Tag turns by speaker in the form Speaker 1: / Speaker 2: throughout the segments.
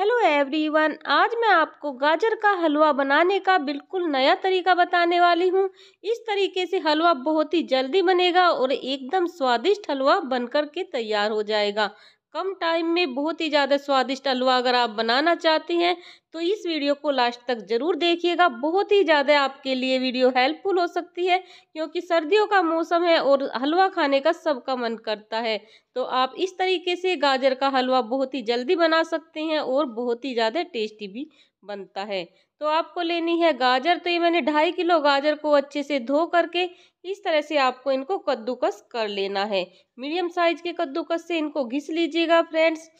Speaker 1: hello everyone आज मैं आपको गाजर का हलवा बनाने का बिल्कुल नया तरीका बताने वाली हूँ इस तरीके से हलवा बहुत ही जल्दी बनेगा और एकदम स्वादिष्ट हलवा बनकर के तैयार हो जाएगा कम टाइम में बहुत ही ज़्यादा स्वादिष्ट हलवा अगर आप बनाना चाहते हैं तो इस वीडियो को लास्ट तक ज़रूर देखिएगा बहुत ही ज़्यादा आपके लिए वीडियो हेल्पफुल हो सकती है क्योंकि सर्दियों का मौसम है और हलवा खाने का सबका मन करता है तो आप इस तरीके से गाजर का हलवा बहुत ही जल्दी बना सकते हैं और बहुत ही ज़्यादा टेस्टी भी बनता है तो आपको लेनी है गाजर तो ये मैंने ढाई किलो गाजर को अच्छे से धो करके इस तरह से आपको इनको कद्दूकस कर लेना है मीडियम साइज के कद्दूकस से इनको घिस लीजिएगा फ्रेंड्स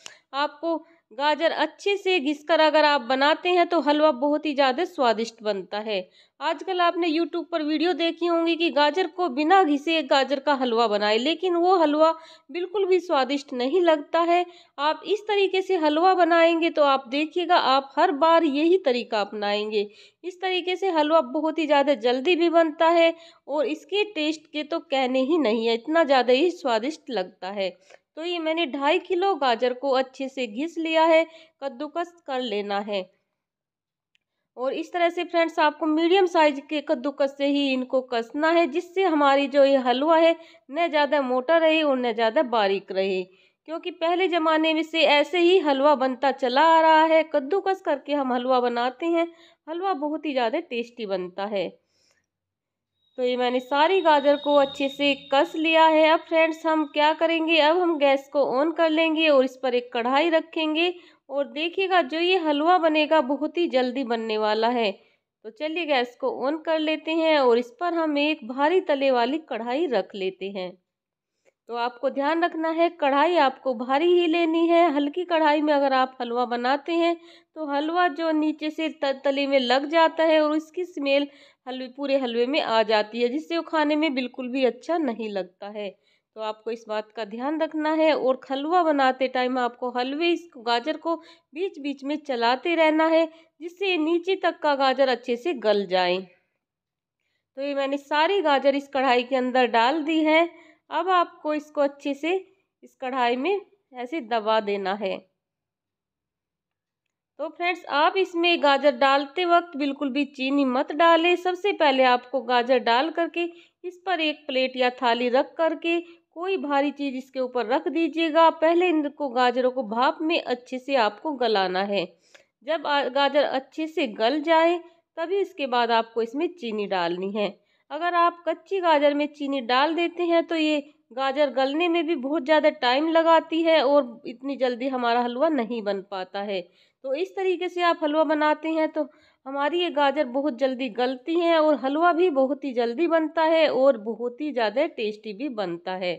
Speaker 1: आपको गाजर अच्छे से घिसकर अगर आप बनाते हैं तो हलवा बहुत ही ज़्यादा स्वादिष्ट बनता है आजकल आपने यूट्यूब पर वीडियो देखी होंगी कि गाजर को बिना घिसे गाजर का हलवा बनाए लेकिन वो हलवा बिल्कुल भी स्वादिष्ट नहीं लगता है आप इस तरीके से हलवा बनाएंगे तो आप देखिएगा आप हर बार यही तरीका अपनाएंगे इस तरीके से हलवा बहुत ही ज़्यादा जल्दी भी बनता है और इसके टेस्ट के तो कहने ही नहीं है इतना ज़्यादा ही स्वादिष्ट लगता है तो ये मैंने ढाई किलो गाजर को अच्छे से घिस लिया है कद्दूकस कर लेना है और इस तरह से फ्रेंड्स आपको मीडियम साइज के कद्दूकस से ही इनको कसना है जिससे हमारी जो ये हलवा है न ज़्यादा मोटा रहे और न ज़्यादा बारीक रहे क्योंकि पहले ज़माने में से ऐसे ही हलवा बनता चला आ रहा है कद्दूकस करके हम हलवा बनाते हैं हलवा बहुत ही ज़्यादा टेस्टी बनता है तो ये मैंने सारी गाजर को अच्छे से कस लिया है अब फ्रेंड्स हम क्या करेंगे अब हम गैस को ऑन कर लेंगे और इस पर एक कढ़ाई रखेंगे और देखिएगा जो ये हलवा बनेगा बहुत ही जल्दी बनने वाला है तो चलिए गैस को ऑन कर लेते हैं और इस पर हम एक भारी तले वाली कढ़ाई रख लेते हैं तो आपको ध्यान रखना है कढ़ाई आपको भारी ही लेनी है हल्की कढ़ाई में अगर आप हलवा बनाते हैं तो हलवा जो नीचे से तले में लग जाता है और उसकी स्मेल हलवे पूरे हलवे में आ जाती है जिससे वो खाने में बिल्कुल भी अच्छा नहीं लगता है तो आपको इस बात का ध्यान रखना है और हलवा बनाते टाइम आपको हलवे इस गाजर को बीच बीच में चलाते रहना है जिससे नीचे तक का गाजर अच्छे से गल जाए तो ये मैंने सारी गाजर इस कढ़ाई के अंदर डाल दी है अब आपको इसको अच्छे से इस कढ़ाई में ऐसे दबा देना है तो फ्रेंड्स आप इसमें गाजर डालते वक्त बिल्कुल भी चीनी मत डालें सबसे पहले आपको गाजर डाल करके इस पर एक प्लेट या थाली रख करके कोई भारी चीज़ इसके ऊपर रख दीजिएगा पहले इनको गाजरों को भाप में अच्छे से आपको गलाना है जब गाजर अच्छे से गल जाए तभी इसके बाद आपको इसमें चीनी डालनी है अगर आप कच्ची गाजर में चीनी डाल देते हैं तो ये गाजर गलने में भी बहुत ज़्यादा टाइम लगाती है और इतनी जल्दी हमारा हलवा नहीं बन पाता है तो इस तरीके से आप हलवा बनाते हैं तो हमारी ये गाजर बहुत जल्दी गलती हैं और हलवा भी बहुत ही जल्दी बनता है और बहुत ही ज़्यादा टेस्टी भी बनता है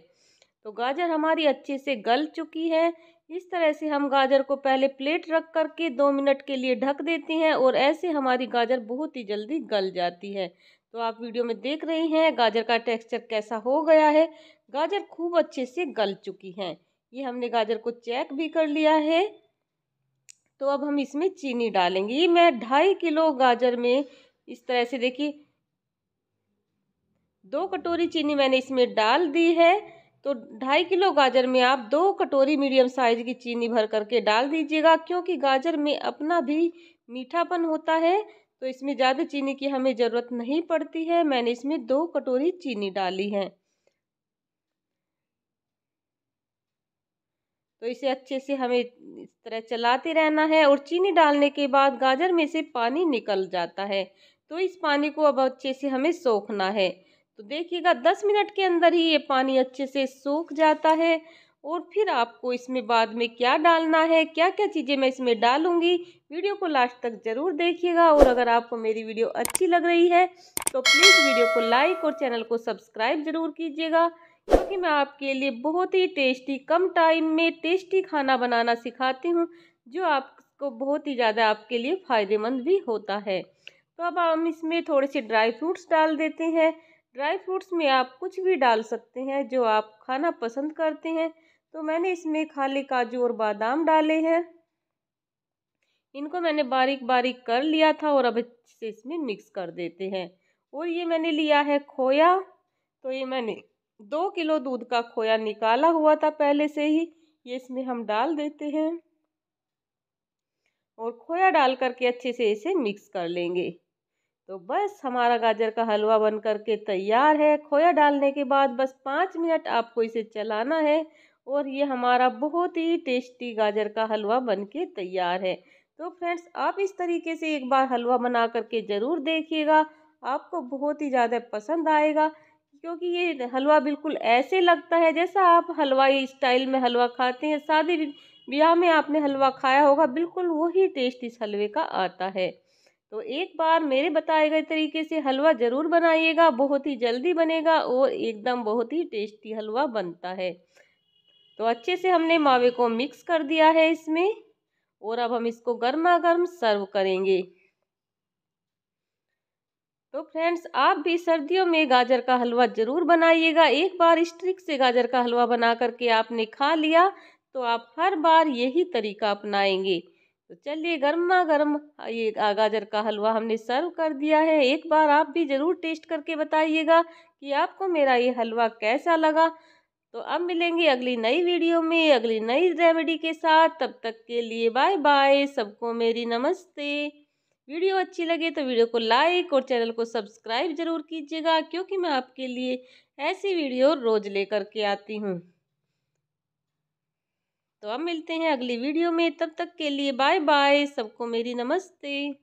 Speaker 1: तो गाजर हमारी अच्छे से गल चुकी है इस तरह से हम गाजर को पहले प्लेट रख करके दो मिनट के लिए ढक देते हैं और ऐसे हमारी गाजर बहुत ही जल्दी गल जाती है तो आप वीडियो में देख रही हैं गाजर का टेक्सचर कैसा हो गया है गाजर खूब अच्छे से गल चुकी हैं ये हमने गाजर को चेक भी कर लिया है तो अब हम इसमें चीनी डालेंगे ये मैं ढाई किलो गाजर में इस तरह से देखिए दो कटोरी चीनी मैंने इसमें डाल दी है तो ढाई किलो गाजर में आप दो कटोरी मीडियम साइज की चीनी भर करके डाल दीजिएगा क्योंकि गाजर में अपना भी मीठापन होता है तो इसमें ज़्यादा चीनी की हमें ज़रूरत नहीं पड़ती है मैंने इसमें दो कटोरी चीनी डाली है तो इसे अच्छे से हमें इस तरह चलाते रहना है और चीनी डालने के बाद गाजर में से पानी निकल जाता है तो इस पानी को अब अच्छे से हमें सोखना है तो देखिएगा दस मिनट के अंदर ही ये पानी अच्छे से सूख जाता है और फिर आपको इसमें बाद में क्या डालना है क्या क्या चीज़ें मैं इसमें डालूंगी वीडियो को लास्ट तक ज़रूर देखिएगा और अगर आपको मेरी वीडियो अच्छी लग रही है तो प्लीज़ वीडियो को लाइक और चैनल को सब्सक्राइब ज़रूर कीजिएगा क्योंकि मैं आपके लिए बहुत ही टेस्टी कम टाइम में टेस्टी खाना बनाना सिखाती हूँ जो आपको बहुत ही ज़्यादा आपके लिए फ़ायदेमंद भी होता है तो अब हम इसमें थोड़े से ड्राई फ्रूट्स डाल देते हैं ड्राई फ्रूट्स में आप कुछ भी डाल सकते हैं जो आप खाना पसंद करते हैं तो मैंने इसमें खाली काजू और बादाम डाले हैं इनको मैंने बारीक बारीक कर लिया था और अब अच्छे से इसमें मिक्स कर देते हैं और ये मैंने लिया है खोया तो ये मैंने दो किलो दूध का खोया निकाला हुआ था पहले से ही ये इसमें हम डाल देते हैं और खोया डाल करके अच्छे से इसे मिक्स कर लेंगे तो बस हमारा गाजर का हलवा बन करके तैयार है खोया डालने के बाद बस पाँच मिनट आपको इसे चलाना है और ये हमारा बहुत ही टेस्टी गाजर का हलवा बनके तैयार है तो फ्रेंड्स आप इस तरीके से एक बार हलवा बना करके ज़रूर देखिएगा आपको बहुत ही ज़्यादा पसंद आएगा क्योंकि ये हलवा बिल्कुल ऐसे लगता है जैसा आप हलवाई स्टाइल में हलवा खाते हैं शादी ब्याह में आपने हलवा खाया होगा बिल्कुल वही टेस्ट इस हलवे का आता है तो एक बार मेरे बताए गए तरीके से हलवा ज़रूर बनाइएगा बहुत ही जल्दी बनेगा और एकदम बहुत ही टेस्टी हलवा बनता है तो अच्छे से हमने मावे को मिक्स कर दिया है इसमें और अब हम इसको गर्मा गर्म सर्व करेंगे तो फ्रेंड्स आप भी सर्दियों में गाजर का हलवा ज़रूर बनाइएगा एक बार इस ट्रिक से गाजर का हलवा बना करके आपने खा लिया तो आप हर बार यही तरीका अपनाएंगे तो चलिए गर्मा गर्म ये गाजर का हलवा हमने सर्व कर दिया है एक बार आप भी ज़रूर टेस्ट करके बताइएगा कि आपको मेरा ये हलवा कैसा लगा तो अब मिलेंगे अगली नई वीडियो में अगली नई रेमेडी के साथ तब तक के लिए बाय बाय सबको मेरी नमस्ते वीडियो अच्छी लगे तो वीडियो को लाइक और चैनल को सब्सक्राइब ज़रूर कीजिएगा क्योंकि मैं आपके लिए ऐसी वीडियो रोज़ लेकर के आती हूँ तो अब मिलते हैं अगली वीडियो में तब तक के लिए बाय बाय सबको मेरी नमस्ते